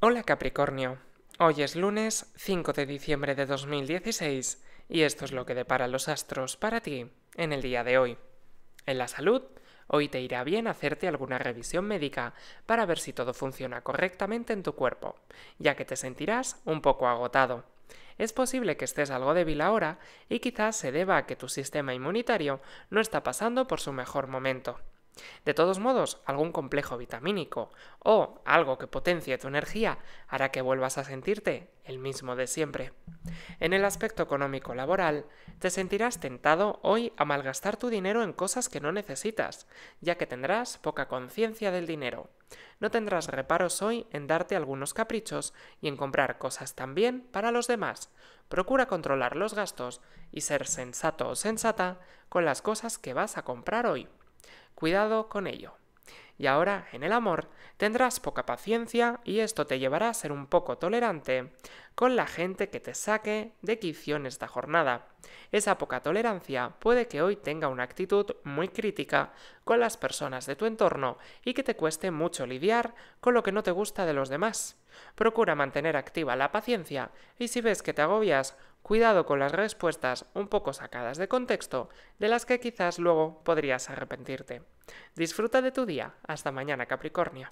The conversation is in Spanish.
Hola Capricornio, hoy es lunes 5 de diciembre de 2016 y esto es lo que depara los astros para ti en el día de hoy. En la salud, hoy te irá bien hacerte alguna revisión médica para ver si todo funciona correctamente en tu cuerpo, ya que te sentirás un poco agotado. Es posible que estés algo débil ahora y quizás se deba a que tu sistema inmunitario no está pasando por su mejor momento. De todos modos, algún complejo vitamínico o algo que potencie tu energía hará que vuelvas a sentirte el mismo de siempre. En el aspecto económico laboral, te sentirás tentado hoy a malgastar tu dinero en cosas que no necesitas, ya que tendrás poca conciencia del dinero. No tendrás reparos hoy en darte algunos caprichos y en comprar cosas también para los demás. Procura controlar los gastos y ser sensato o sensata con las cosas que vas a comprar hoy. Cuidado con ello. Y ahora, en el amor, tendrás poca paciencia y esto te llevará a ser un poco tolerante con la gente que te saque de quicio en esta jornada. Esa poca tolerancia puede que hoy tenga una actitud muy crítica con las personas de tu entorno y que te cueste mucho lidiar con lo que no te gusta de los demás. Procura mantener activa la paciencia y si ves que te agobias, cuidado con las respuestas un poco sacadas de contexto, de las que quizás luego podrías arrepentirte. Disfruta de tu día. Hasta mañana, Capricornio.